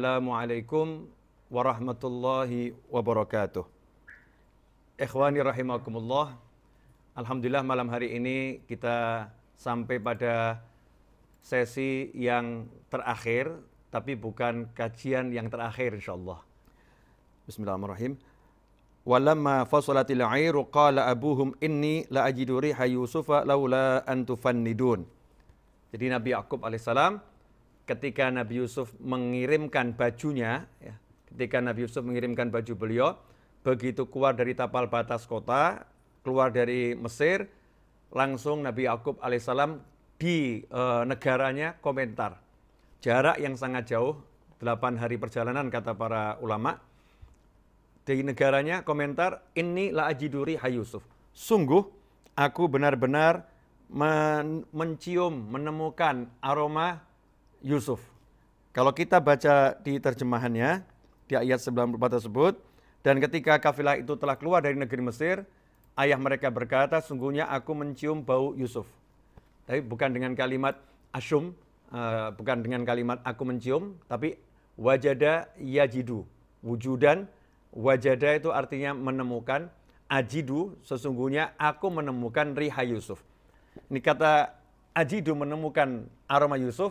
Assalamualaikum warahmatullahi wabarakatuh. Ikhwani rahimakumullah. Alhamdulillah malam hari ini kita sampai pada sesi yang terakhir, tapi bukan kajian yang terakhir insyaAllah. Bismillahirrahmanirrahim. Walamma fasalatil airu qala abuhum inni la ajidu riha yusufa laula an Jadi Nabi Yakub alaihissalam ketika Nabi Yusuf mengirimkan bajunya, ya, ketika Nabi Yusuf mengirimkan baju beliau, begitu keluar dari tapal batas kota, keluar dari Mesir, langsung Nabi Yakub alaihissalam di e, negaranya komentar. Jarak yang sangat jauh, 8 hari perjalanan kata para ulama, di negaranya komentar, ini la ajiduri Yusuf. Sungguh, aku benar-benar men mencium, menemukan aroma Yusuf. Kalau kita baca di terjemahannya, di ayat 94 tersebut, dan ketika kafilah itu telah keluar dari negeri Mesir, ayah mereka berkata, sungguhnya aku mencium bau Yusuf. Tapi bukan dengan kalimat asyum, eh, bukan dengan kalimat aku mencium, tapi wajada yajidu, wujudan, wajada itu artinya menemukan, ajidu, sesungguhnya aku menemukan riha Yusuf. Ini kata ajidu menemukan aroma Yusuf,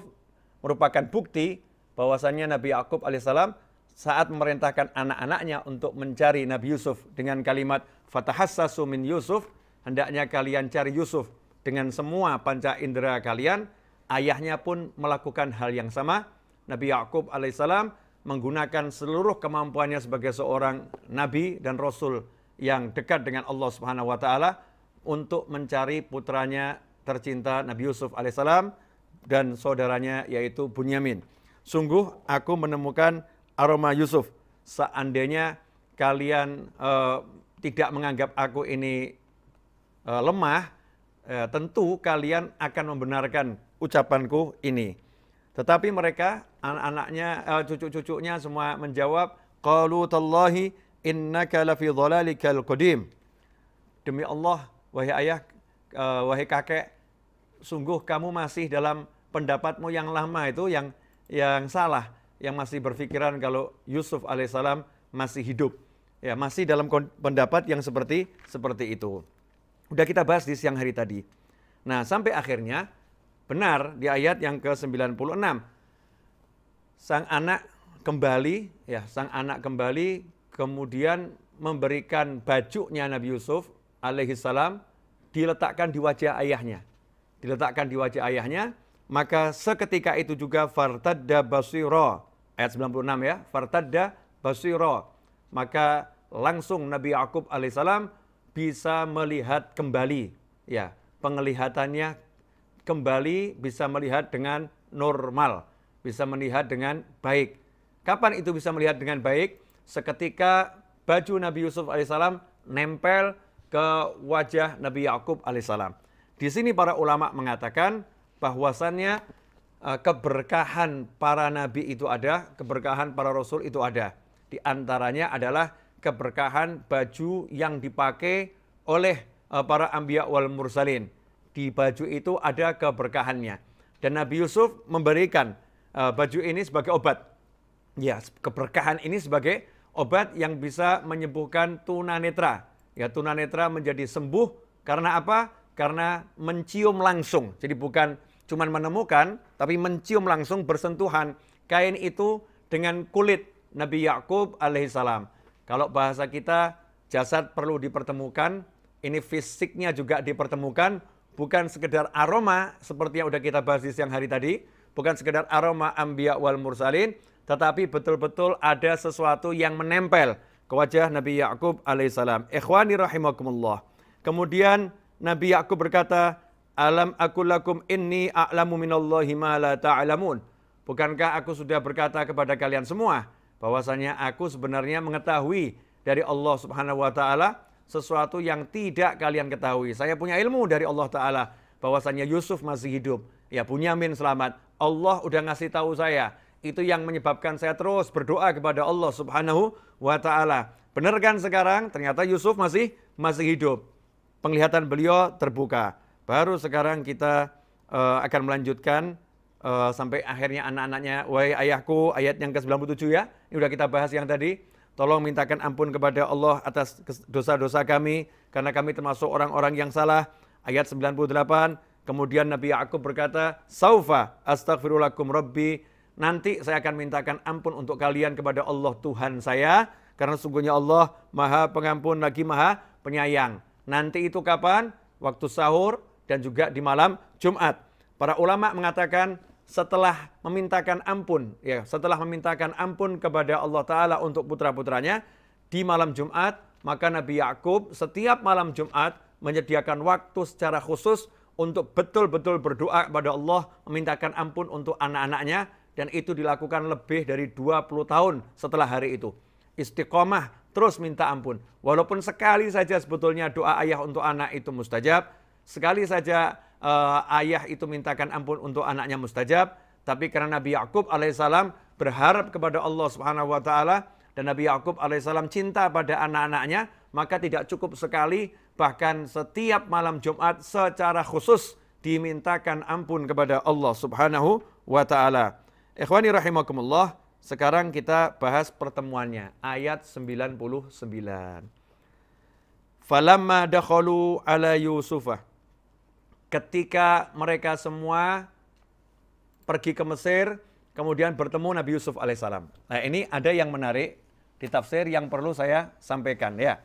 merupakan bukti bahwasannya Nabi Yakub alaihissalam saat memerintahkan anak-anaknya untuk mencari Nabi Yusuf dengan kalimat fatahassasu min Yusuf, hendaknya kalian cari Yusuf dengan semua panca indera kalian. Ayahnya pun melakukan hal yang sama. Nabi Yakub alaihissalam menggunakan seluruh kemampuannya sebagai seorang nabi dan rasul yang dekat dengan Allah Subhanahu wa taala untuk mencari putranya tercinta Nabi Yusuf alaihissalam dan saudaranya yaitu Bunyamin. Sungguh aku menemukan aroma Yusuf. Seandainya kalian uh, tidak menganggap aku ini uh, lemah, uh, tentu kalian akan membenarkan ucapanku ini. Tetapi mereka, anak-anaknya, uh, cucu-cucunya semua menjawab, Qalu tallahi innaka lafi dhalalikal qadim. Demi Allah, wahai ayah, wahai kakek, sungguh kamu masih dalam pendapatmu yang lama itu yang yang salah, yang masih berpikiran kalau Yusuf alaihissalam masih hidup. Ya, masih dalam pendapat yang seperti seperti itu. Udah kita bahas di siang hari tadi. Nah, sampai akhirnya benar di ayat yang ke-96. Sang anak kembali, ya, sang anak kembali kemudian memberikan bajunya Nabi Yusuf alaihissalam diletakkan di wajah ayahnya. Diletakkan di wajah ayahnya, maka seketika itu juga fartadda Basiro Ayat 96 ya, fartadda Basiro Maka langsung Nabi Yakub alaihissalam bisa melihat kembali ya, penglihatannya kembali bisa melihat dengan normal, bisa melihat dengan baik. Kapan itu bisa melihat dengan baik? Seketika baju Nabi Yusuf alaihissalam nempel ke wajah Nabi Yakub alaihissalam. Di sini para ulama mengatakan bahwasannya eh, keberkahan para nabi itu ada, keberkahan para rasul itu ada. Di antaranya adalah keberkahan baju yang dipakai oleh eh, para ambiya wal mursalin. Di baju itu ada keberkahannya. Dan Nabi Yusuf memberikan eh, baju ini sebagai obat. Ya, keberkahan ini sebagai obat yang bisa menyembuhkan tunanetra. Ya, tunanetra menjadi sembuh karena apa? Karena mencium langsung. Jadi bukan cuma menemukan, tapi mencium langsung bersentuhan kain itu dengan kulit Nabi Yakub alaihissalam. Kalau bahasa kita, jasad perlu dipertemukan, ini fisiknya juga dipertemukan, bukan sekedar aroma seperti yang sudah kita bahas di siang hari tadi, bukan sekedar aroma ambiya wal mursalin, tetapi betul-betul ada sesuatu yang menempel ke wajah Nabi Yakub alaihissalam. Ikhwani rahimakumullah. Kemudian Nabi Yakub berkata, Alam aku lakum inni a'lamu minallahi ma la ta'lamun. Bukankah aku sudah berkata kepada kalian semua bahwasanya aku sebenarnya mengetahui dari Allah Subhanahu wa taala sesuatu yang tidak kalian ketahui. Saya punya ilmu dari Allah taala bahwasanya Yusuf masih hidup. Ya punya min selamat. Allah udah ngasih tahu saya. Itu yang menyebabkan saya terus berdoa kepada Allah Subhanahu wa taala. Benar kan sekarang ternyata Yusuf masih masih hidup. Penglihatan beliau terbuka. Baru sekarang kita uh, akan melanjutkan uh, sampai akhirnya anak-anaknya, wahai ayahku, ayat yang ke-97 ya. Ini sudah kita bahas yang tadi. Tolong mintakan ampun kepada Allah atas dosa-dosa kami, karena kami termasuk orang-orang yang salah. Ayat 98, kemudian Nabi aku berkata, Saufa astagfirullahaladzim rabbi, nanti saya akan mintakan ampun untuk kalian kepada Allah Tuhan saya, karena sungguhnya Allah maha pengampun lagi maha penyayang. Nanti itu kapan? Waktu sahur, dan juga di malam Jumat. Para ulama mengatakan setelah memintakan ampun, ya, setelah memintakan ampun kepada Allah Ta'ala untuk putra-putranya, di malam Jumat, maka Nabi Yakub setiap malam Jumat menyediakan waktu secara khusus untuk betul-betul berdoa kepada Allah, memintakan ampun untuk anak-anaknya, dan itu dilakukan lebih dari 20 tahun setelah hari itu. Istiqomah terus minta ampun. Walaupun sekali saja sebetulnya doa ayah untuk anak itu mustajab, Sekali saja uh, ayah itu mintakan ampun untuk anaknya mustajab, tapi karena Nabi Yakub alaihissalam berharap kepada Allah Subhanahu wa taala dan Nabi Yakub alaihissalam cinta pada anak-anaknya, maka tidak cukup sekali bahkan setiap malam Jumat secara khusus dimintakan ampun kepada Allah Subhanahu wa taala. Ikhwani rahimakumullah, sekarang kita bahas pertemuannya ayat 99. Falamma dakhalu ala Yusufah ketika mereka semua pergi ke Mesir, kemudian bertemu Nabi Yusuf alaihissalam. Nah ini ada yang menarik di tafsir yang perlu saya sampaikan ya.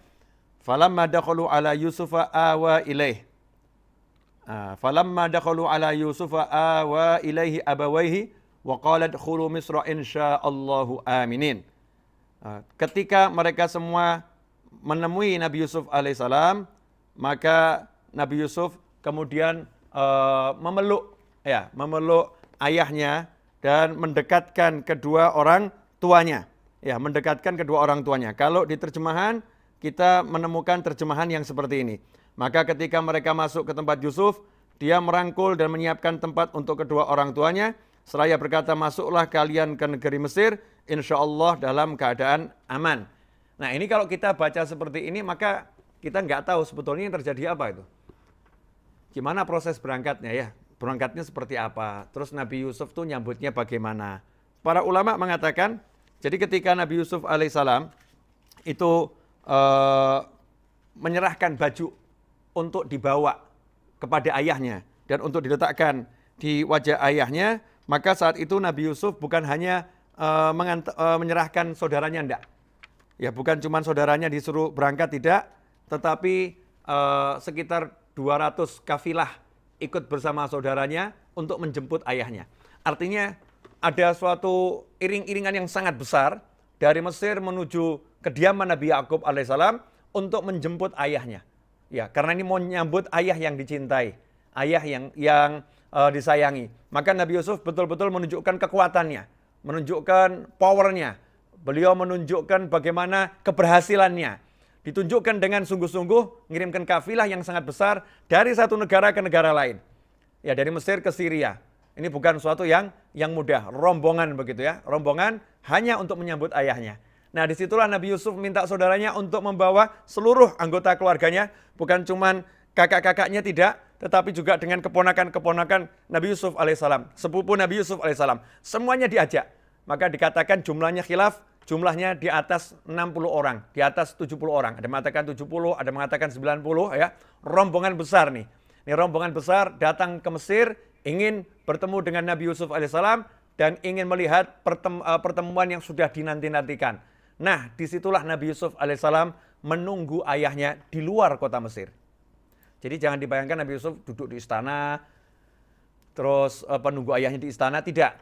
Falamma dakhulu ala Yusufa awa ilaih. Ah, falamma dakhulu ala Yusufa awa ilaihi abawaihi wa qalat khulu Misra insyaallahu aminin. Ah, ketika mereka semua menemui Nabi Yusuf alaihissalam, maka Nabi Yusuf kemudian uh, memeluk ya, memeluk ayahnya dan mendekatkan kedua orang tuanya. Ya, mendekatkan kedua orang tuanya. Kalau di terjemahan kita menemukan terjemahan yang seperti ini. Maka ketika mereka masuk ke tempat Yusuf, dia merangkul dan menyiapkan tempat untuk kedua orang tuanya. Seraya berkata, masuklah kalian ke negeri Mesir, insya Allah dalam keadaan aman. Nah ini kalau kita baca seperti ini, maka kita nggak tahu sebetulnya yang terjadi apa itu gimana proses berangkatnya ya? Berangkatnya seperti apa? Terus Nabi Yusuf tuh nyambutnya bagaimana? Para ulama mengatakan, jadi ketika Nabi Yusuf alaihissalam itu eh, menyerahkan baju untuk dibawa kepada ayahnya dan untuk diletakkan di wajah ayahnya, maka saat itu Nabi Yusuf bukan hanya eh, eh, menyerahkan saudaranya enggak. Ya bukan cuma saudaranya disuruh berangkat tidak, tetapi sekitar 200 kafilah ikut bersama saudaranya untuk menjemput ayahnya. Artinya ada suatu iring-iringan yang sangat besar dari Mesir menuju kediaman Nabi Yakub alaihissalam untuk menjemput ayahnya. Ya, karena ini mau menyambut ayah yang dicintai, ayah yang yang uh, disayangi. Maka Nabi Yusuf betul-betul menunjukkan kekuatannya, menunjukkan powernya. Beliau menunjukkan bagaimana keberhasilannya ditunjukkan dengan sungguh-sungguh mengirimkan kafilah yang sangat besar dari satu negara ke negara lain. Ya, dari Mesir ke Syria. Ini bukan suatu yang yang mudah, rombongan begitu ya. Rombongan hanya untuk menyambut ayahnya. Nah, disitulah Nabi Yusuf minta saudaranya untuk membawa seluruh anggota keluarganya, bukan cuman kakak-kakaknya tidak, tetapi juga dengan keponakan-keponakan Nabi Yusuf alaihissalam, sepupu Nabi Yusuf alaihissalam. Semuanya diajak. Maka dikatakan jumlahnya khilaf jumlahnya di atas 60 orang, di atas 70 orang. Ada mengatakan 70, ada mengatakan 90 ya. Rombongan besar nih. Ini rombongan besar datang ke Mesir ingin bertemu dengan Nabi Yusuf alaihissalam dan ingin melihat eh, pertemuan yang sudah dinanti-nantikan. Nah, disitulah Nabi Yusuf alaihissalam menunggu ayahnya di luar kota Mesir. Jadi jangan dibayangkan Nabi Yusuf duduk di istana, terus eh, penunggu ayahnya di istana, tidak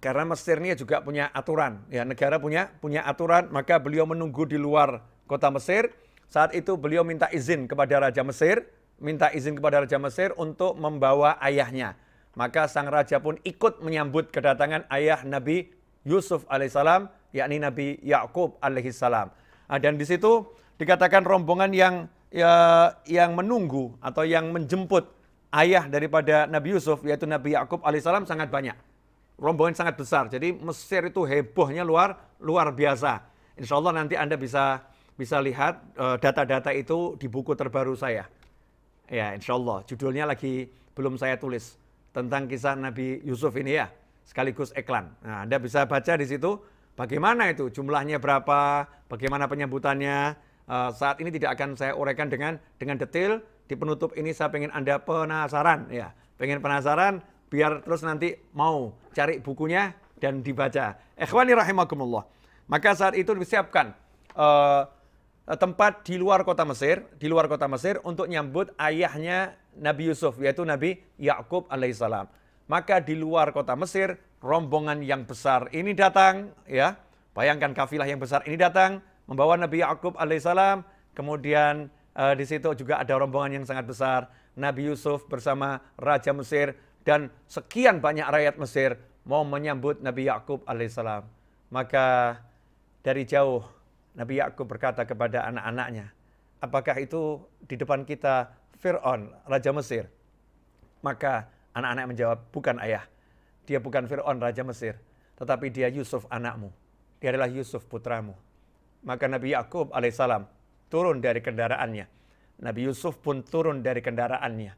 karena Mesir ini juga punya aturan ya negara punya punya aturan maka beliau menunggu di luar kota Mesir saat itu beliau minta izin kepada raja Mesir minta izin kepada raja Mesir untuk membawa ayahnya maka sang raja pun ikut menyambut kedatangan ayah Nabi Yusuf alaihissalam yakni Nabi Yakub alaihissalam nah, dan di situ dikatakan rombongan yang ya, yang menunggu atau yang menjemput ayah daripada Nabi Yusuf yaitu Nabi Yakub alaihissalam sangat banyak rombongan sangat besar. Jadi Mesir itu hebohnya luar luar biasa. Insya Allah nanti Anda bisa bisa lihat eh, data-data uh, itu di buku terbaru saya. Ya, insya Allah. Judulnya lagi belum saya tulis tentang kisah Nabi Yusuf ini ya, sekaligus iklan. Nah, Anda bisa baca di situ bagaimana itu jumlahnya berapa, bagaimana penyebutannya. Uh, eh, saat ini tidak akan saya uraikan dengan dengan detail. Di penutup ini saya ingin Anda penasaran ya, pengen penasaran biar terus nanti mau cari bukunya dan dibaca. Ikhwani rahimakumullah. Maka saat itu disiapkan uh, tempat di luar kota Mesir, di luar kota Mesir untuk nyambut ayahnya Nabi Yusuf yaitu Nabi Yakub alaihissalam. Maka di luar kota Mesir rombongan yang besar ini datang ya. Bayangkan kafilah yang besar ini datang membawa Nabi Yakub alaihissalam, kemudian uh, di situ juga ada rombongan yang sangat besar. Nabi Yusuf bersama Raja Mesir dan sekian banyak rakyat Mesir mau menyambut Nabi Yakub alaihissalam. Maka dari jauh Nabi Yakub berkata kepada anak-anaknya, apakah itu di depan kita Fir'aun, Raja Mesir? Maka anak-anak menjawab, bukan ayah. Dia bukan Fir'aun, Raja Mesir. Tetapi dia Yusuf anakmu. Dia adalah Yusuf putramu. Maka Nabi Yakub alaihissalam turun dari kendaraannya. Nabi Yusuf pun turun dari kendaraannya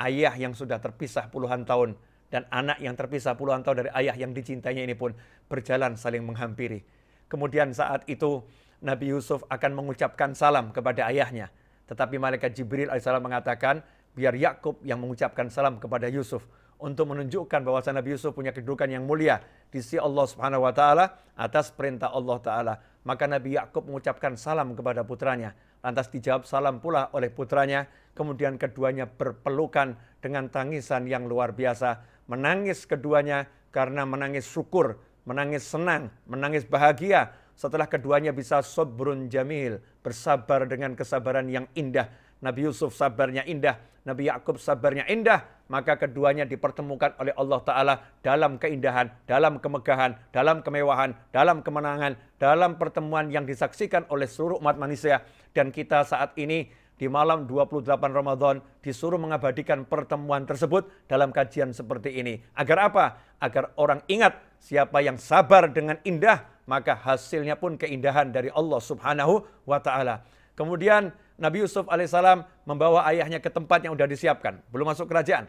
ayah yang sudah terpisah puluhan tahun dan anak yang terpisah puluhan tahun dari ayah yang dicintainya ini pun berjalan saling menghampiri. Kemudian saat itu Nabi Yusuf akan mengucapkan salam kepada ayahnya. Tetapi malaikat Jibril AS mengatakan, biar Yakub yang mengucapkan salam kepada Yusuf untuk menunjukkan bahwa Nabi Yusuf punya kedudukan yang mulia di sisi Allah Subhanahu wa taala atas perintah Allah taala. Maka Nabi Yakub mengucapkan salam kepada putranya. Lantas dijawab salam pula oleh putranya, kemudian keduanya berpelukan dengan tangisan yang luar biasa. Menangis keduanya karena menangis syukur, menangis senang, menangis bahagia. Setelah keduanya bisa sobrun jamil, bersabar dengan kesabaran yang indah. Nabi Yusuf sabarnya indah, Nabi Yakub sabarnya indah, maka keduanya dipertemukan oleh Allah Ta'ala dalam keindahan, dalam kemegahan, dalam kemewahan, dalam kemenangan, dalam pertemuan yang disaksikan oleh seluruh umat manusia dan kita saat ini di malam 28 Ramadan disuruh mengabadikan pertemuan tersebut dalam kajian seperti ini. Agar apa? Agar orang ingat siapa yang sabar dengan indah maka hasilnya pun keindahan dari Allah Subhanahu wa taala. Kemudian Nabi Yusuf alaihissalam membawa ayahnya ke tempat yang sudah disiapkan, belum masuk kerajaan.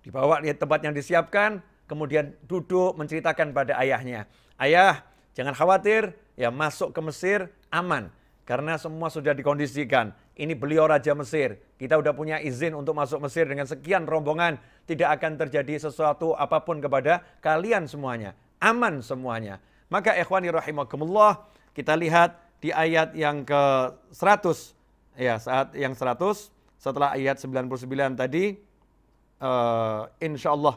Dibawa ke tempat yang disiapkan, kemudian duduk menceritakan pada ayahnya. Ayah, jangan khawatir, ya masuk ke Mesir aman karena semua sudah dikondisikan. Ini beliau Raja Mesir. Kita sudah punya izin untuk masuk Mesir dengan sekian rombongan. Tidak akan terjadi sesuatu apapun kepada kalian semuanya. Aman semuanya. Maka ikhwani rahimahumullah, kita lihat di ayat yang ke-100. Ya, saat yang 100 setelah ayat 99 tadi. Uh, InsyaAllah.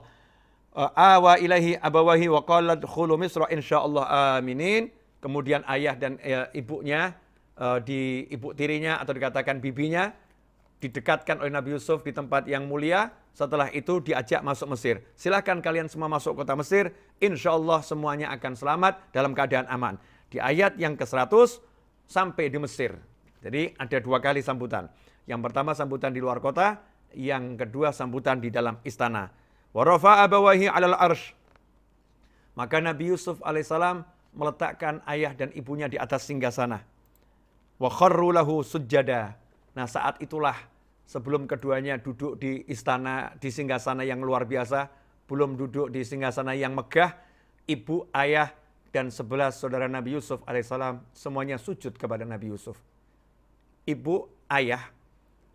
Allah eh, awa ilahi abawahi wa qala khulu misra insyaallah aminin. Kemudian ayah dan eh, ibunya uh, di ibu tirinya atau dikatakan bibinya didekatkan oleh Nabi Yusuf di tempat yang mulia. Setelah itu diajak masuk Mesir. Silahkan kalian semua masuk kota Mesir. Insya Allah semuanya akan selamat dalam keadaan aman. Di ayat yang ke-100 sampai di Mesir. Jadi ada dua kali sambutan. Yang pertama sambutan di luar kota. Yang kedua sambutan di dalam istana. Warofa abawahi alal arsh. Maka Nabi Yusuf alaihissalam meletakkan ayah dan ibunya di atas singgah sana. Wa kharru lahu sujjada. Nah saat itulah sebelum keduanya duduk di istana, di singgasana yang luar biasa, belum duduk di singgasana yang megah, ibu, ayah, dan sebelas saudara Nabi Yusuf alaihissalam semuanya sujud kepada Nabi Yusuf. Ibu, ayah,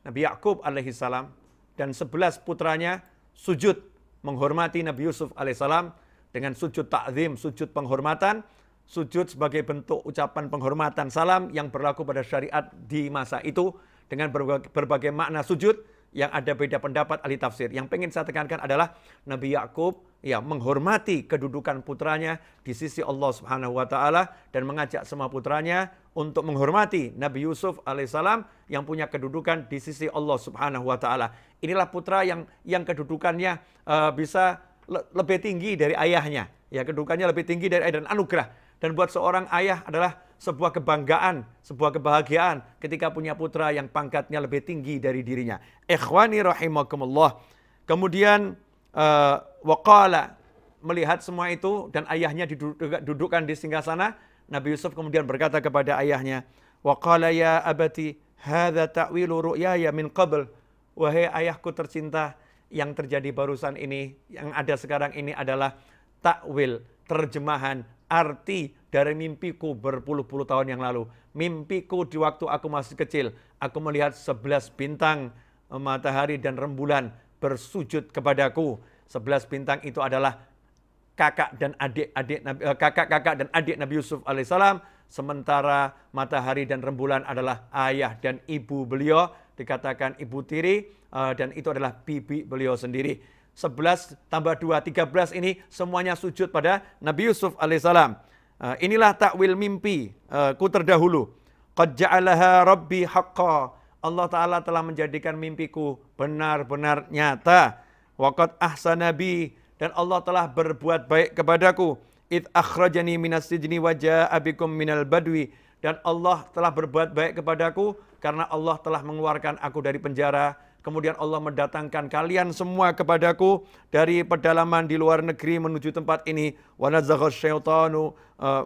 Nabi Yakub alaihissalam dan sebelas putranya sujud menghormati Nabi Yusuf alaihissalam dengan sujud takzim, sujud penghormatan sujud sebagai bentuk ucapan penghormatan salam yang berlaku pada syariat di masa itu dengan berbagai, berbagai makna sujud yang ada beda pendapat ahli tafsir. Yang pengen saya tekankan adalah Nabi Yakub ya menghormati kedudukan putranya di sisi Allah Subhanahu wa taala dan mengajak semua putranya untuk menghormati Nabi Yusuf alaihissalam yang punya kedudukan di sisi Allah Subhanahu wa taala. Inilah putra yang yang kedudukannya uh, bisa le lebih tinggi dari ayahnya. Ya kedudukannya lebih tinggi dari ayah dan anugerah dan buat seorang ayah adalah sebuah kebanggaan, sebuah kebahagiaan ketika punya putra yang pangkatnya lebih tinggi dari dirinya. Ikhwani rahimakumullah. Kemudian uh, waqala melihat semua itu dan ayahnya didudukkan di singgah sana. Nabi Yusuf kemudian berkata kepada ayahnya, waqala ya abati hadha ta'wilu ru'yaya min qabl. Wahai ayahku tercinta, yang terjadi barusan ini, yang ada sekarang ini adalah takwil, terjemahan arti dari mimpiku berpuluh-puluh tahun yang lalu. Mimpiku di waktu aku masih kecil, aku melihat sebelas bintang, eh, matahari dan rembulan bersujud kepadaku. Sebelas bintang itu adalah kakak dan adik-adik eh, kakak-kakak dan adik Nabi Yusuf alaihissalam, sementara matahari dan rembulan adalah ayah dan ibu beliau, dikatakan ibu tiri eh, dan itu adalah bibi beliau sendiri. 11 tambah 2, 13 ini semuanya sujud pada Nabi Yusuf alaihissalam. Eh, inilah takwil mimpi eh, ku terdahulu. Qad ja'alaha rabbi haqqa. Allah Ta'ala telah menjadikan mimpiku benar-benar nyata. Waqad ahsana bi. Dan Allah telah berbuat baik kepadaku. Id akhrajani minas sijni wajah abikum minal badwi. Dan Allah telah berbuat baik kepadaku karena Allah telah mengeluarkan aku dari penjara Kemudian Allah mendatangkan kalian semua kepadaku dari pedalaman di luar negeri menuju tempat ini. Wa nazagha syaitanu eh,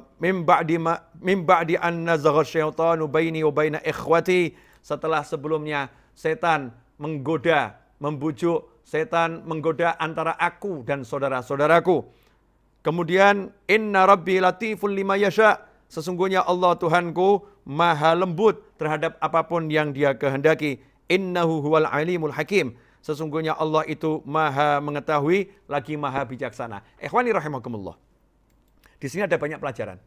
an baini wa baina ikhwati. Setelah sebelumnya setan menggoda, membujuk, setan menggoda antara aku dan saudara-saudaraku. Kemudian inna rabbi latiful lima yasha. Sesungguhnya Allah Tuhanku maha lembut terhadap apapun yang dia kehendaki. Innahu huwal alimul hakim. Sesungguhnya Allah itu maha mengetahui lagi maha bijaksana. Ikhwani rahimakumullah. Di sini ada banyak pelajaran.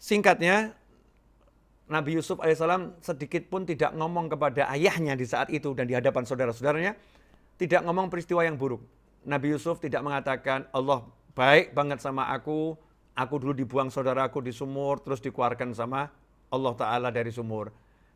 Singkatnya, Nabi Yusuf alaihissalam sedikit pun tidak ngomong kepada ayahnya di saat itu dan di hadapan saudara-saudaranya. Tidak ngomong peristiwa yang buruk. Nabi Yusuf tidak mengatakan Allah baik banget sama aku, aku dulu dibuang saudaraku di sumur, terus dikeluarkan sama Allah Ta'ala dari sumur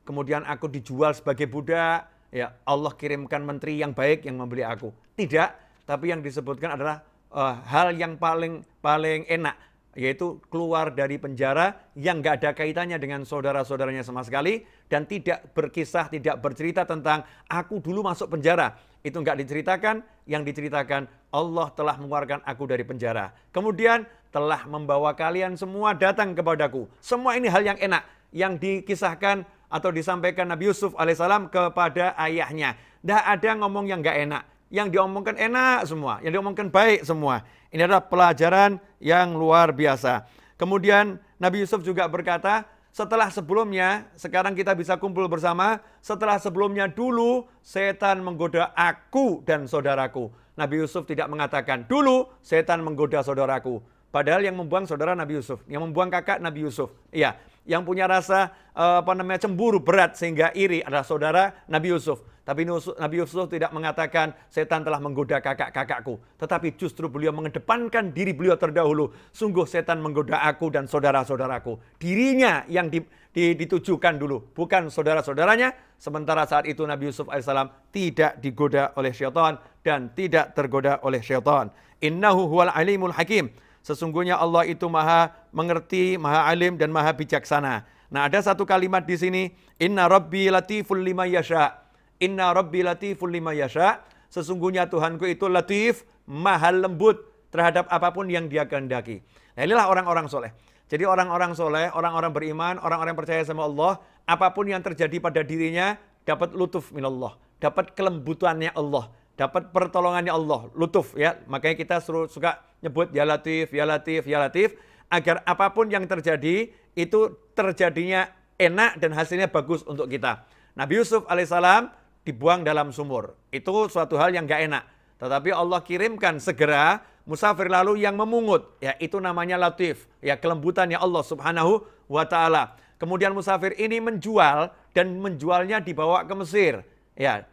kemudian aku dijual sebagai budak, ya Allah kirimkan menteri yang baik yang membeli aku. Tidak, tapi yang disebutkan adalah uh, hal yang paling paling enak yaitu keluar dari penjara yang nggak ada kaitannya dengan saudara-saudaranya sama sekali dan tidak berkisah, tidak bercerita tentang aku dulu masuk penjara. Itu nggak diceritakan, yang diceritakan Allah telah mengeluarkan aku dari penjara. Kemudian telah membawa kalian semua datang kepadaku. Semua ini hal yang enak yang dikisahkan atau disampaikan Nabi Yusuf alaihissalam kepada ayahnya. Tidak ada ngomong yang nggak enak. Yang diomongkan enak semua, yang diomongkan baik semua. Ini adalah pelajaran yang luar biasa. Kemudian Nabi Yusuf juga berkata, setelah sebelumnya, sekarang kita bisa kumpul bersama, setelah sebelumnya dulu setan menggoda aku dan saudaraku. Nabi Yusuf tidak mengatakan, dulu setan menggoda saudaraku. Padahal yang membuang saudara Nabi Yusuf, yang membuang kakak Nabi Yusuf. Iya, yang punya rasa eh, apa namanya cemburu berat sehingga iri adalah saudara Nabi Yusuf. Tapi Nabi Yusuf tidak mengatakan setan telah menggoda kakak-kakakku. Tetapi justru beliau mengedepankan diri beliau terdahulu. Sungguh setan menggoda aku dan saudara-saudaraku. Dirinya yang di, di, ditujukan dulu. Bukan saudara-saudaranya. Sementara saat itu Nabi Yusuf AS tidak digoda oleh syaitan. Dan tidak tergoda oleh syaitan. Innahu huwal alimul hakim. Sesungguhnya Allah itu maha mengerti, maha alim, dan maha bijaksana. Nah ada satu kalimat di sini. Inna rabbi latiful lima yasha. Inna rabbi latiful lima yasha. Sesungguhnya Tuhanku itu latif, maha lembut terhadap apapun yang dia kehendaki. Nah inilah orang-orang soleh. Jadi orang-orang soleh, orang-orang beriman, orang-orang percaya sama Allah, apapun yang terjadi pada dirinya dapat lutuf minallah, dapat kelembutannya Allah, dapat pertolongannya Allah, lutuf ya. Makanya kita suruh, suka nyebut ya latif, ya latif, ya latif agar apapun yang terjadi itu terjadinya enak dan hasilnya bagus untuk kita. Nabi Yusuf alaihissalam dibuang dalam sumur. Itu suatu hal yang gak enak. Tetapi Allah kirimkan segera musafir lalu yang memungut. Ya itu namanya latif. Ya kelembutannya Allah subhanahu wa ta'ala. Kemudian musafir ini menjual dan menjualnya dibawa ke Mesir. Ya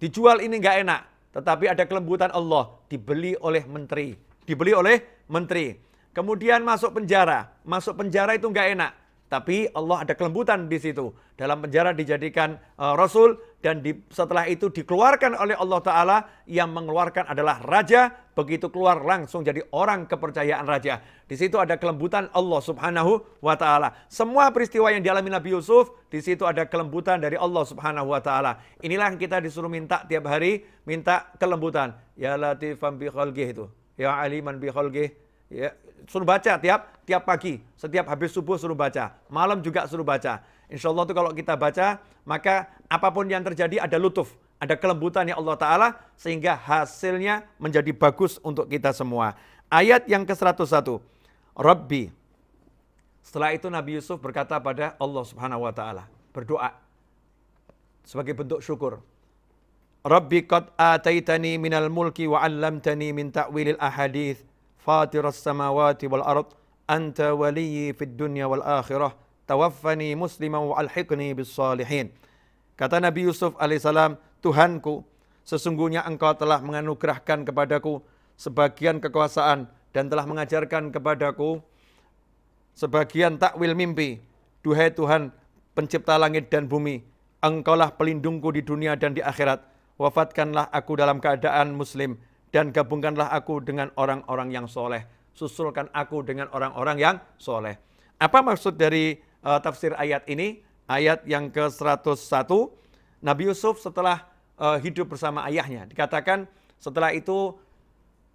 dijual ini gak enak. Tetapi ada kelembutan Allah dibeli oleh menteri. Dibeli oleh menteri. Kemudian masuk penjara. Masuk penjara itu nggak enak. Tapi Allah ada kelembutan di situ. Dalam penjara dijadikan uh, rasul dan di, setelah itu dikeluarkan oleh Allah taala yang mengeluarkan adalah raja, begitu keluar langsung jadi orang kepercayaan raja. Di situ ada kelembutan Allah Subhanahu wa taala. Semua peristiwa yang dialami Nabi Yusuf, di situ ada kelembutan dari Allah Subhanahu wa taala. Inilah yang kita disuruh minta tiap hari, minta kelembutan. Ya latifan bi itu. Ya aliman bi ya, suruh baca tiap tiap pagi, setiap habis subuh suruh baca, malam juga suruh baca. Insya Allah itu kalau kita baca, maka apapun yang terjadi ada lutuf, ada kelembutan ya Allah Ta'ala, sehingga hasilnya menjadi bagus untuk kita semua. Ayat yang ke-101, Rabbi. Setelah itu Nabi Yusuf berkata pada Allah Subhanahu wa taala, berdoa sebagai bentuk syukur. Rabbi qad ataitani minal mulki wa 'allamtani min ta'wilil ahadith. فاطر السماوات والأرض أنت ولي في الدنيا والآخرة توفني مسلما وألحقني بالصالحين. Kata Nabi Yusuf alaihissalam, Tuhanku, sesungguhnya engkau telah menganugerahkan kepadaku sebagian kekuasaan dan telah mengajarkan kepadaku sebagian takwil mimpi. Duhai Tuhan, pencipta langit dan bumi, engkaulah pelindungku di dunia dan di akhirat. Wafatkanlah aku dalam keadaan muslim dan gabungkanlah aku dengan orang-orang yang soleh. Susulkan aku dengan orang-orang yang soleh. Apa maksud dari uh, tafsir ayat ini? Ayat yang ke-101, Nabi Yusuf setelah uh, hidup bersama ayahnya. Dikatakan setelah itu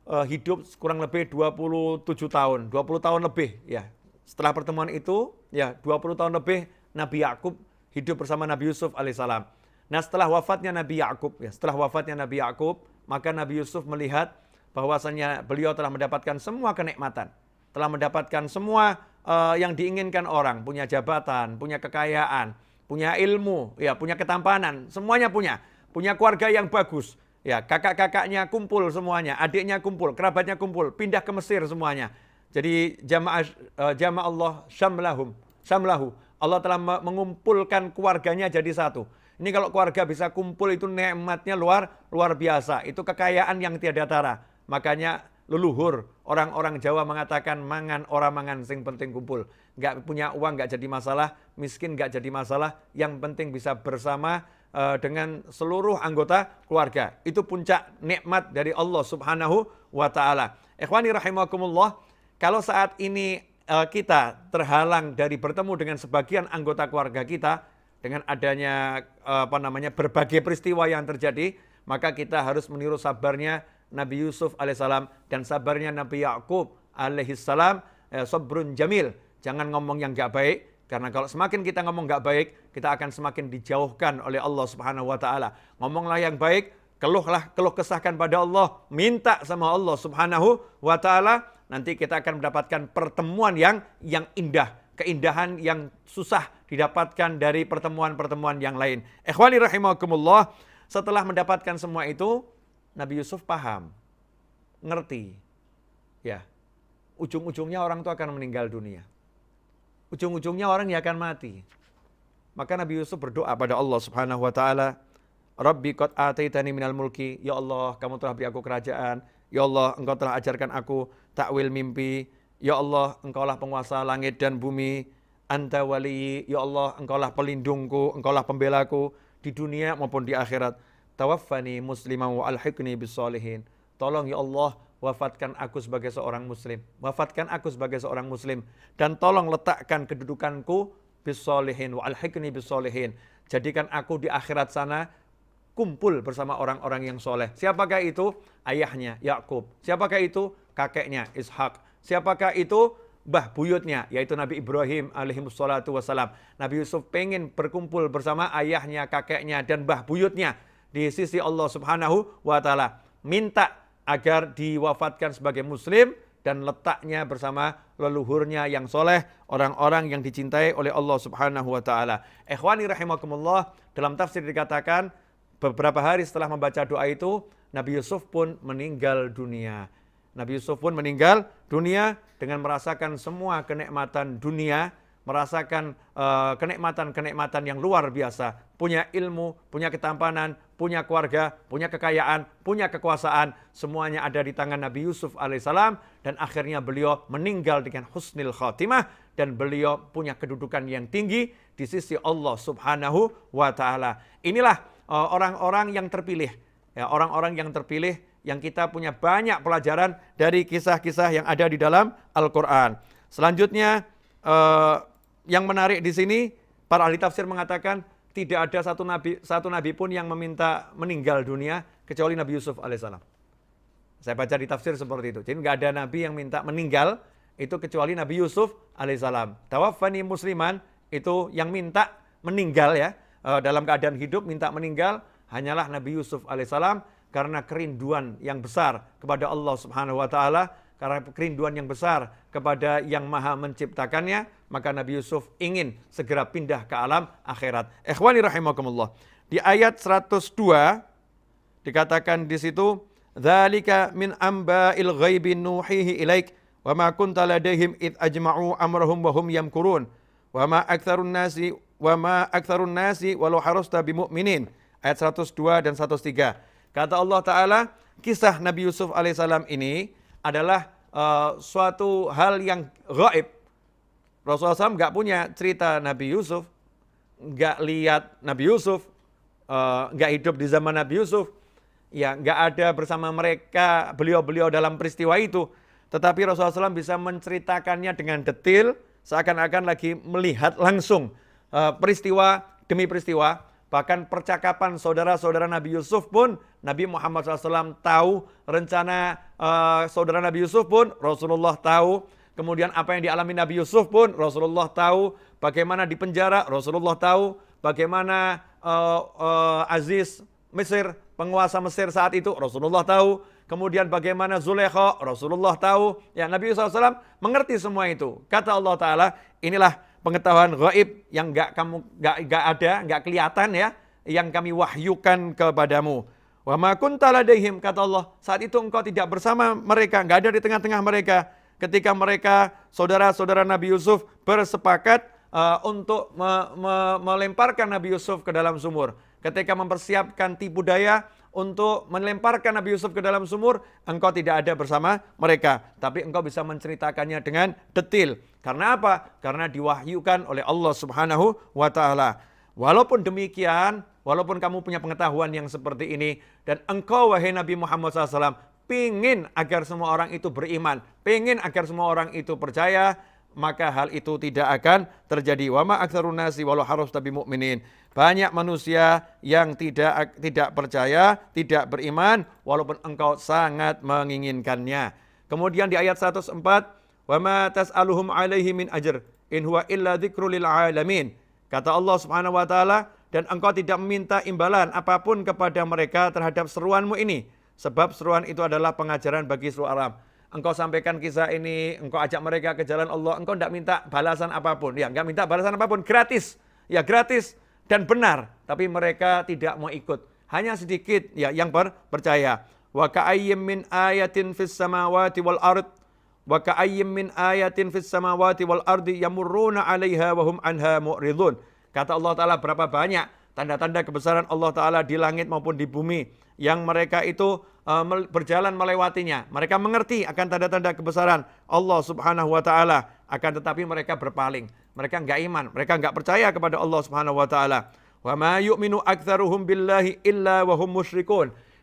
uh, hidup kurang lebih 27 tahun, 20 tahun lebih ya. Setelah pertemuan itu ya 20 tahun lebih Nabi Yakub hidup bersama Nabi Yusuf alaihissalam. Nah setelah wafatnya Nabi Yakub ya, setelah wafatnya Nabi Yakub maka Nabi Yusuf melihat bahwasanya beliau telah mendapatkan semua kenikmatan, telah mendapatkan semua uh, yang diinginkan orang, punya jabatan, punya kekayaan, punya ilmu, ya punya ketampanan, semuanya punya, punya keluarga yang bagus, ya kakak-kakaknya kumpul semuanya, adiknya kumpul, kerabatnya kumpul, pindah ke Mesir semuanya. Jadi jamaah eh, jamaah Allah syamlahum, syamlahu. Allah telah mengumpulkan keluarganya jadi satu. Ini kalau keluarga bisa kumpul itu nikmatnya luar luar biasa. Itu kekayaan yang tiada tara. Makanya leluhur orang-orang Jawa mengatakan mangan orang mangan sing penting kumpul. Gak punya uang gak jadi masalah, miskin gak jadi masalah. Yang penting bisa bersama uh, dengan seluruh anggota keluarga. Itu puncak nikmat dari Allah Subhanahu wa taala. Ikhwani rahimakumullah, kalau saat ini eh, kita terhalang dari bertemu dengan sebagian anggota keluarga kita, dengan adanya apa namanya berbagai peristiwa yang terjadi, maka kita harus meniru sabarnya Nabi Yusuf alaihissalam dan sabarnya Nabi Yakub alaihissalam eh, jamil. Jangan ngomong yang gak baik karena kalau semakin kita ngomong gak baik, kita akan semakin dijauhkan oleh Allah Subhanahu wa taala. Ngomonglah yang baik, keluhlah keluh kesahkan pada Allah, minta sama Allah Subhanahu wa taala, nanti kita akan mendapatkan pertemuan yang yang indah, keindahan yang susah didapatkan dari pertemuan-pertemuan yang lain. Ikhwani rahimakumullah, setelah mendapatkan semua itu, Nabi Yusuf paham, ngerti. Ya, ujung-ujungnya orang itu akan meninggal dunia. Ujung-ujungnya orang yang akan mati. Maka Nabi Yusuf berdoa pada Allah Subhanahu wa taala, "Rabbi qad ataitani minal mulki." Ya Allah, kamu telah beri aku kerajaan. Ya Allah, engkau telah ajarkan aku takwil mimpi. Ya Allah, engkaulah penguasa langit dan bumi. Anta wali, ya Allah, engkaulah pelindungku, engkaulah pembelaku di dunia maupun di akhirat. Tawaffani musliman wa alhiqni salihin Tolong ya Allah, wafatkan aku sebagai seorang muslim. Wafatkan aku sebagai seorang muslim. Dan tolong letakkan kedudukanku salihin wa alhiqni salihin Jadikan aku di akhirat sana kumpul bersama orang-orang yang soleh. Siapakah itu? Ayahnya, Yakub. Siapakah itu? Kakeknya, Ishak. Siapakah itu? bah buyutnya yaitu Nabi Ibrahim alaihi wassalam. Nabi Yusuf pengen berkumpul bersama ayahnya, kakeknya dan bah buyutnya di sisi Allah Subhanahu wa taala. Minta agar diwafatkan sebagai muslim dan letaknya bersama leluhurnya yang soleh, orang-orang yang dicintai oleh Allah Subhanahu wa taala. Ikhwani rahimakumullah, dalam tafsir dikatakan beberapa hari setelah membaca doa itu Nabi Yusuf pun meninggal dunia. Nabi Yusuf pun meninggal dunia dengan merasakan semua kenikmatan dunia, merasakan kenikmatan eh, kenikmatan-kenikmatan yang luar biasa, punya ilmu, punya ketampanan, punya keluarga, punya kekayaan, punya kekuasaan, semuanya ada di tangan Nabi Yusuf alaihissalam dan akhirnya beliau meninggal dengan husnul khotimah dan beliau punya kedudukan yang tinggi di sisi Allah Subhanahu wa taala. Inilah eh, orang-orang uh, yang terpilih, ya orang-orang yang terpilih yang kita punya banyak pelajaran dari kisah-kisah yang ada di dalam Al-Quran. Selanjutnya, eh, yang menarik di sini, para ahli tafsir mengatakan tidak ada satu nabi satu nabi pun yang meminta meninggal dunia kecuali Nabi Yusuf alaihissalam. Saya baca di tafsir seperti itu. Jadi nggak ada nabi yang minta meninggal itu kecuali Nabi Yusuf alaihissalam. Tawafani musliman itu yang minta meninggal ya eh, dalam keadaan hidup minta meninggal hanyalah Nabi Yusuf alaihissalam karena kerinduan yang besar kepada Allah Subhanahu wa taala, karena kerinduan yang besar kepada yang Maha menciptakannya, maka Nabi Yusuf ingin segera pindah ke alam akhirat. Ikhwani rahimakumullah. Di ayat 102 dikatakan di situ dzalika min amba'il ghaibi nuhihi ilaik wa ma kunta ladaihim id ajma'u amrahum wa hum yamkurun wa ma aktsarun nasi wa ma aktsarun nasi walau harasta bimu'minin. Ayat 102 dan 103. Kata Allah Ta'ala, kisah Nabi Yusuf alaihissalam ini adalah uh, suatu hal yang gaib. Rasulullah SAW nggak punya cerita Nabi Yusuf, nggak lihat Nabi Yusuf, uh, hidup di zaman Nabi Yusuf, ya nggak ada bersama mereka beliau-beliau dalam peristiwa itu. Tetapi Rasulullah SAW bisa menceritakannya dengan detail, seakan-akan lagi melihat langsung uh, peristiwa demi peristiwa Bahkan percakapan saudara-saudara Nabi Yusuf pun Nabi Muhammad SAW tahu rencana uh, saudara Nabi Yusuf pun Rasulullah tahu. Kemudian apa yang dialami Nabi Yusuf pun Rasulullah tahu. Bagaimana di penjara Rasulullah tahu. Bagaimana uh, uh, Aziz Mesir penguasa Mesir saat itu Rasulullah tahu. Kemudian bagaimana Zulekho Rasulullah tahu. Ya Nabi Yusuf SAW mengerti semua itu. Kata Allah Ta'ala inilah pengetahuan gaib yang enggak kamu enggak enggak ada, enggak kelihatan ya, yang kami wahyukan kepadamu. Wa ma kunta ladaihim kata Allah, saat itu engkau tidak bersama mereka, enggak ada di tengah-tengah mereka ketika mereka saudara-saudara Nabi Yusuf bersepakat uh, untuk me me melemparkan Nabi Yusuf ke dalam sumur. Ketika mempersiapkan tipu daya untuk melemparkan Nabi Yusuf ke dalam sumur, engkau tidak ada bersama mereka. Tapi engkau bisa menceritakannya dengan detil. Karena apa? Karena diwahyukan oleh Allah subhanahu wa ta'ala. Walaupun demikian, walaupun kamu punya pengetahuan yang seperti ini, dan engkau wahai Nabi Muhammad SAW, pingin agar semua orang itu beriman, pingin agar semua orang itu percaya, maka hal itu tidak akan terjadi. Wa ma aktsarun nasi walau harus tapi mukminin. Banyak manusia yang tidak tidak percaya, tidak beriman walaupun engkau sangat menginginkannya. Kemudian di ayat 104, "Wa ma tas'aluhum alaihi min ajr in huwa illa dzikrul lil alamin." Kata Allah Subhanahu wa taala, dan engkau tidak meminta imbalan apapun kepada mereka terhadap seruanmu ini, sebab seruan itu adalah pengajaran bagi seluruh alam engkau sampaikan kisah ini, engkau ajak mereka ke jalan Allah, engkau tidak minta balasan apapun. Ya, enggak minta balasan apapun, gratis. Ya, gratis dan benar. Tapi mereka tidak mau ikut. Hanya sedikit ya yang ber, percaya. Wa ka'ayyim min ayatin fis samawati wal ard wa ka'ayyim min ayatin fis samawati wal ardi yamurruna 'alaiha wa hum anha mu'ridun. Kata Allah Ta'ala berapa banyak tanda-tanda kebesaran Allah Ta'ala di langit maupun di bumi. Yang mereka itu Uh, berjalan melewatinya. Mereka mengerti akan tanda-tanda kebesaran Allah Subhanahu wa taala, akan tetapi mereka berpaling. Mereka enggak iman, mereka enggak percaya kepada Allah Subhanahu wa taala. Wa ma billahi illa wa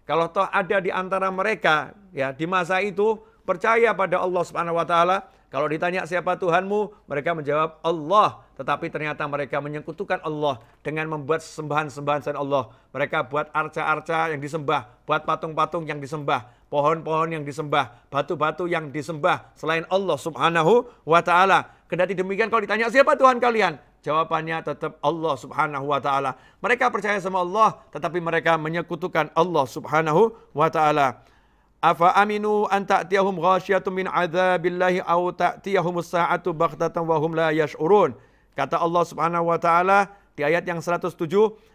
Kalau toh ada di antara mereka ya di masa itu percaya pada Allah Subhanahu wa taala, kalau ditanya siapa Tuhanmu, mereka menjawab Allah. Tetapi ternyata mereka menyekutukan Allah dengan membuat sembahan-sembahan selain Allah. Mereka buat arca-arca yang disembah, buat patung-patung yang disembah, pohon-pohon yang disembah, batu-batu yang disembah selain Allah Subhanahu wa taala. Kendati demikian kalau ditanya siapa Tuhan kalian? Jawabannya tetap Allah Subhanahu wa taala. Mereka percaya sama Allah tetapi mereka menyekutukan Allah Subhanahu wa taala. Afa aminu an ta'tiyahum ghasyatun min azabillahi aw as sa'atu baghtatan wa hum la yash'urun. Kata Allah Subhanahu wa taala di ayat yang 107,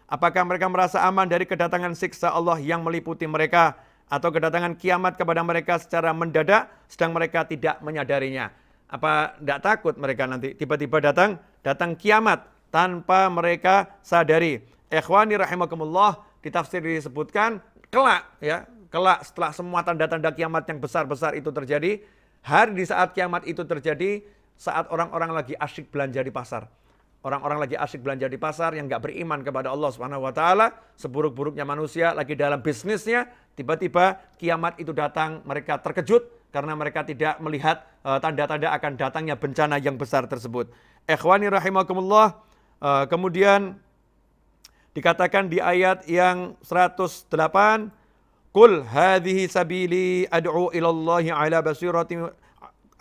apakah mereka merasa aman dari kedatangan siksa Allah yang meliputi mereka atau kedatangan kiamat kepada mereka secara mendadak sedang mereka tidak menyadarinya? Apa tidak takut mereka nanti tiba-tiba datang datang kiamat tanpa mereka sadari? Ikhwani rahimakumullah di tafsir disebutkan kelak ya Kelak setelah semua tanda-tanda kiamat yang besar-besar itu terjadi, hari di saat kiamat itu terjadi, saat orang-orang lagi asyik belanja di pasar. Orang-orang lagi asyik belanja di pasar yang gak beriman kepada Allah Subhanahu wa taala, seburuk-buruknya manusia lagi dalam bisnisnya, tiba-tiba kiamat itu datang, mereka terkejut karena mereka tidak melihat eh, tanda-tanda uh, akan datangnya bencana yang besar tersebut. Ikhwani rahimakumullah, uh, kemudian dikatakan di ayat yang 108 Kul, hadhihi sabili ad'u ila Allah ala basiratin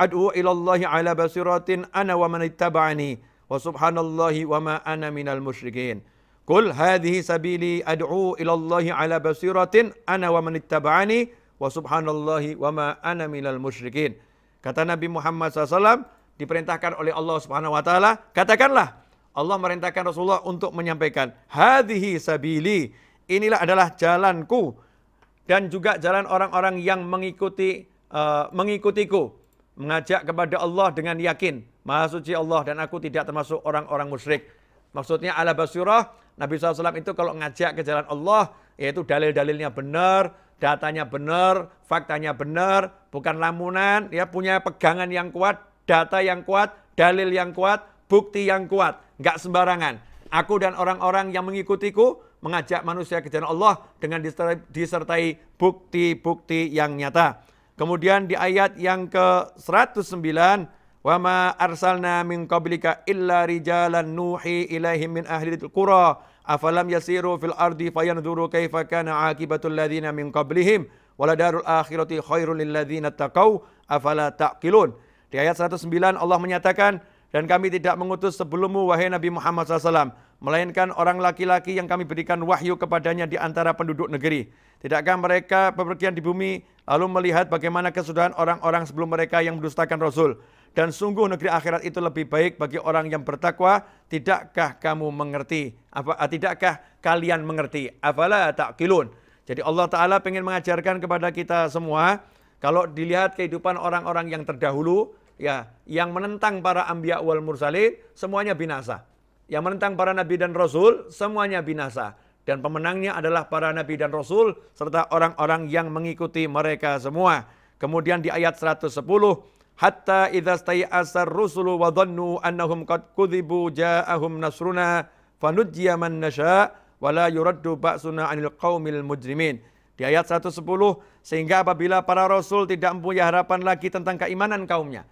ad'u ila Allah ala basiratin ana wa man ittaba'ani wa subhanallahi wa ma ana minal musyrikin. Kul, hadhihi sabili ad'u ila Allah ala basiratin ana wa man ittaba'ani wa subhanallahi wa ma ana minal musyrikin. Kata Nabi Muhammad SAW diperintahkan oleh Allah Subhanahu wa taala, katakanlah Allah merintahkan Rasulullah untuk menyampaikan hadhihi sabili. Inilah adalah jalanku dan juga jalan orang-orang yang mengikuti uh, mengikutiku mengajak kepada Allah dengan yakin maha suci Allah dan aku tidak termasuk orang-orang musyrik maksudnya ala basyurah Nabi SAW itu kalau ngajak ke jalan Allah yaitu dalil-dalilnya benar datanya benar faktanya benar bukan lamunan ya punya pegangan yang kuat data yang kuat dalil yang kuat bukti yang kuat nggak sembarangan aku dan orang-orang yang mengikutiku mengajak manusia ke jalan Allah dengan disertai bukti-bukti yang nyata. Kemudian di ayat yang ke-109, "Wa ma arsalna min qablika illa rijalan nuhi ilaihim min ahli qura afalam yasiru fil ardi fayanzuru kaifa kana aqibatul ladzina min qablihim waladarul akhirati khairul lil ladzina taqau afala taqilun." Di ayat 109 Allah menyatakan, "Dan kami tidak mengutus sebelummu wahai Nabi Muhammad SAW melainkan orang laki-laki yang kami berikan wahyu kepadanya di antara penduduk negeri. Tidakkah mereka bepergian di bumi lalu melihat bagaimana kesudahan orang-orang sebelum mereka yang mendustakan Rasul? Dan sungguh negeri akhirat itu lebih baik bagi orang yang bertakwa. Tidakkah kamu mengerti? Apa, eh, tidakkah kalian mengerti? tak kilun. Jadi Allah Ta'ala ingin mengajarkan kepada kita semua, kalau dilihat kehidupan orang-orang yang terdahulu, ya yang menentang para ambiya wal mursalin, semuanya binasa yang menentang para nabi dan rasul semuanya binasa dan pemenangnya adalah para nabi dan rasul serta orang-orang yang mengikuti mereka semua. Kemudian di ayat 110 hatta idza ar rusulu wa dhannu annahum qad kudzibu ja'ahum nasruna fanujjiya man nasha wa la yuraddu ba'suna 'anil qaumil mujrimin. Di ayat 110 sehingga apabila para rasul tidak mempunyai harapan lagi tentang keimanan kaumnya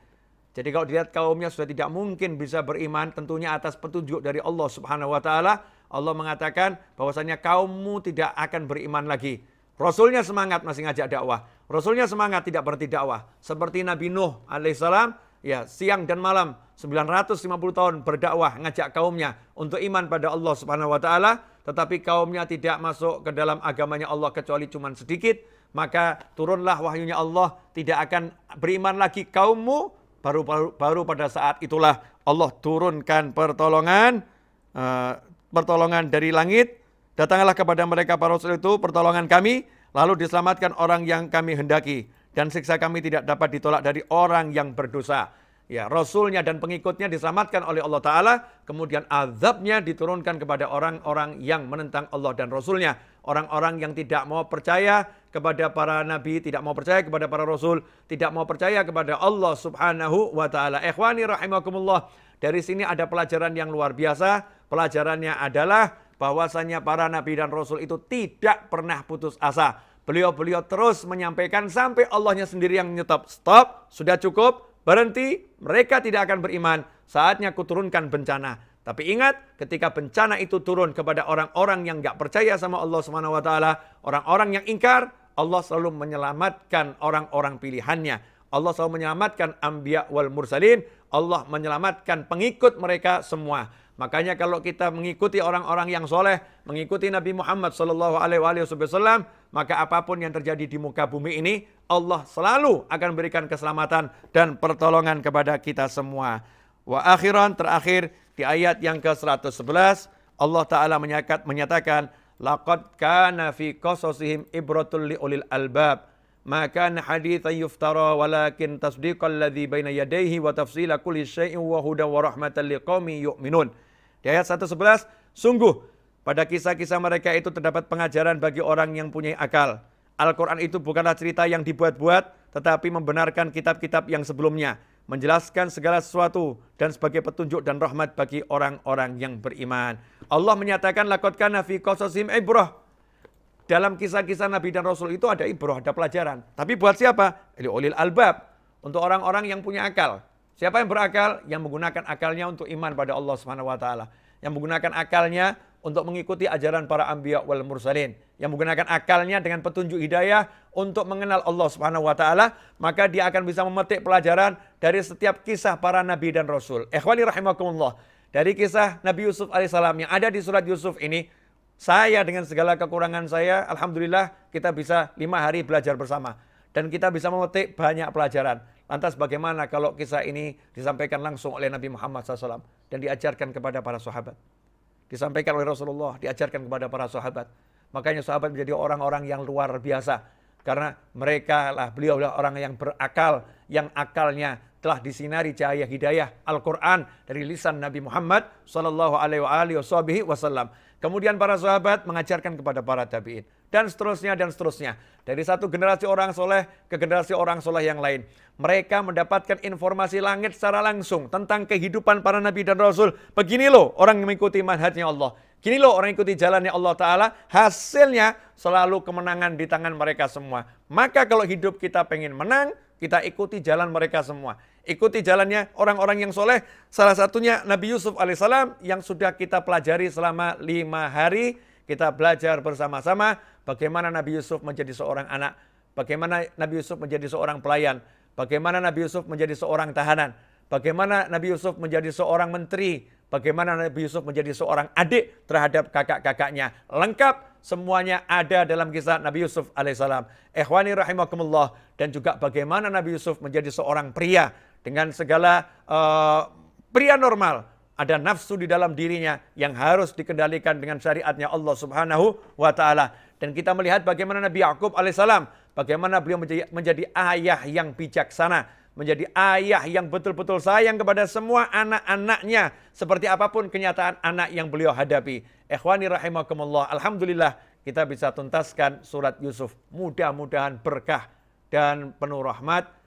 jadi kalau dilihat kaumnya sudah tidak mungkin bisa beriman tentunya atas petunjuk dari Allah Subhanahu wa taala. Allah mengatakan bahwasanya kaummu tidak akan beriman lagi. Rasulnya semangat masih ngajak dakwah. Rasulnya semangat tidak berhenti dakwah. Seperti Nabi Nuh alaihissalam ya siang dan malam 950 tahun berdakwah ngajak kaumnya untuk iman pada Allah Subhanahu wa taala, tetapi kaumnya tidak masuk ke dalam agamanya Allah kecuali cuman sedikit, maka turunlah wahyunya Allah tidak akan beriman lagi kaummu baru, baru, baru pada saat itulah Allah turunkan pertolongan, uh, pertolongan dari langit. Datanglah kepada mereka para rasul itu pertolongan kami, lalu diselamatkan orang yang kami hendaki. Dan siksa kami tidak dapat ditolak dari orang yang berdosa. Ya, rasulnya dan pengikutnya diselamatkan oleh Allah Ta'ala. Kemudian azabnya diturunkan kepada orang-orang yang menentang Allah dan rasulnya. Orang-orang yang tidak mau percaya, kepada para nabi, tidak mau percaya kepada para rasul, tidak mau percaya kepada Allah Subhanahu wa taala. Ikhwani rahimakumullah, dari sini ada pelajaran yang luar biasa. Pelajarannya adalah bahwasanya para nabi dan rasul itu tidak pernah putus asa. Beliau-beliau terus menyampaikan sampai Allahnya sendiri yang menyetop. Stop, sudah cukup, berhenti. Mereka tidak akan beriman. Saatnya kuturunkan bencana. Tapi ingat, ketika bencana itu turun kepada orang-orang yang gak percaya sama Allah Subhanahu wa taala, orang-orang yang ingkar, Allah selalu menyelamatkan orang-orang pilihannya. Allah selalu menyelamatkan ambia wal mursalin. Allah menyelamatkan pengikut mereka semua. Makanya kalau kita mengikuti orang-orang yang soleh, mengikuti Nabi Muhammad Shallallahu Alaihi Wasallam, maka apapun yang terjadi di muka bumi ini, Allah selalu akan berikan keselamatan dan pertolongan kepada kita semua. Wa akhiran terakhir di ayat yang ke-111, Allah Ta'ala menyatakan, Laqad kana fi qasasihim ibratul li ulil albab. Maka hadithan yuftara walakin tasdiqal ladzi baina yadayhi wa tafsila kulli syai'in wa hudan wa rahmatan liqaumin yu'minun. Di ayat 111, sungguh pada kisah-kisah mereka itu terdapat pengajaran bagi orang yang punya akal. Al-Quran itu bukanlah cerita yang dibuat-buat, tetapi membenarkan kitab-kitab yang sebelumnya, menjelaskan segala sesuatu dan sebagai petunjuk dan rahmat bagi orang-orang yang beriman. Allah menyatakan lakotkan nabi kososim ibroh ibrah. Dalam kisah-kisah Nabi dan Rasul itu ada ibrah, ada pelajaran. Tapi buat siapa? Ini ulil albab, untuk orang-orang yang punya akal. Siapa yang berakal? Yang menggunakan akalnya untuk iman pada Allah Subhanahu wa taala. Yang menggunakan akalnya untuk mengikuti ajaran para anbiya wal mursalin yang menggunakan akalnya dengan petunjuk hidayah untuk mengenal Allah Subhanahu wa taala maka dia akan bisa memetik pelajaran dari setiap kisah para nabi dan rasul ikhwani rahimakumullah dari kisah Nabi Yusuf alaihissalam yang ada di surat Yusuf ini, saya dengan segala kekurangan saya, Alhamdulillah kita bisa lima hari belajar bersama. Dan kita bisa memetik banyak pelajaran. Lantas bagaimana kalau kisah ini disampaikan langsung oleh Nabi Muhammad SAW dan diajarkan kepada para sahabat. Disampaikan oleh Rasulullah, diajarkan kepada para sahabat. Makanya sahabat menjadi orang-orang yang luar biasa. Karena mereka lah, beliau adalah orang yang berakal, yang akalnya telah disinari cahaya hidayah Al-Quran dari lisan Nabi Muhammad Sallallahu Alaihi Wasallam. Kemudian para sahabat mengajarkan kepada para tabiin dan seterusnya dan seterusnya. Dari satu generasi orang soleh ke generasi orang soleh yang lain. Mereka mendapatkan informasi langit secara langsung tentang kehidupan para nabi dan rasul. Begini loh orang yang mengikuti manhajnya Allah. kini loh orang ikuti jalannya Allah Ta'ala, hasilnya selalu kemenangan di tangan mereka semua. Maka kalau hidup kita pengen menang, kita ikuti jalan mereka semua. Ikuti jalannya orang-orang yang soleh. Salah satunya Nabi Yusuf alaihissalam yang sudah kita pelajari selama lima hari. Kita belajar bersama-sama bagaimana Nabi Yusuf menjadi seorang anak. Bagaimana Nabi Yusuf menjadi seorang pelayan. Bagaimana Nabi Yusuf menjadi seorang tahanan. Bagaimana Nabi Yusuf menjadi seorang menteri Bagaimana Nabi Yusuf menjadi seorang adik terhadap kakak-kakaknya. Lengkap semuanya ada dalam kisah Nabi Yusuf alaihissalam. Ikhwani rahimakumullah. Dan juga bagaimana Nabi Yusuf menjadi seorang pria. Dengan segala uh, pria normal. Ada nafsu di dalam dirinya yang harus dikendalikan dengan syariatnya Allah subhanahu wa ta'ala. Dan kita melihat bagaimana Nabi Yakub alaihissalam. Bagaimana beliau menjadi, menjadi ayah yang bijaksana menjadi ayah yang betul-betul sayang kepada semua anak-anaknya seperti apapun kenyataan anak yang beliau hadapi. Ikhwani rahimakumullah. Alhamdulillah kita bisa tuntaskan surat Yusuf. Mudah-mudahan berkah dan penuh rahmat